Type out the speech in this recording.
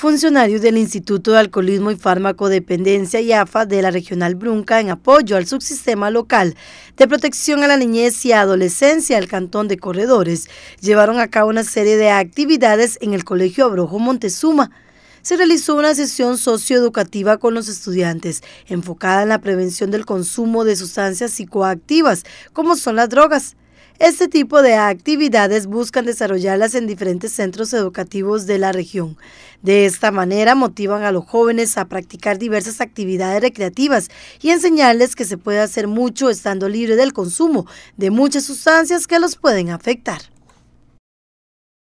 funcionarios del Instituto de Alcoholismo y Farmacodependencia IAFA de la Regional Brunca en apoyo al subsistema local de protección a la niñez y adolescencia del Cantón de Corredores llevaron a cabo una serie de actividades en el Colegio Abrojo Montezuma. Se realizó una sesión socioeducativa con los estudiantes enfocada en la prevención del consumo de sustancias psicoactivas como son las drogas. Este tipo de actividades buscan desarrollarlas en diferentes centros educativos de la región. De esta manera motivan a los jóvenes a practicar diversas actividades recreativas y enseñarles que se puede hacer mucho estando libre del consumo de muchas sustancias que los pueden afectar.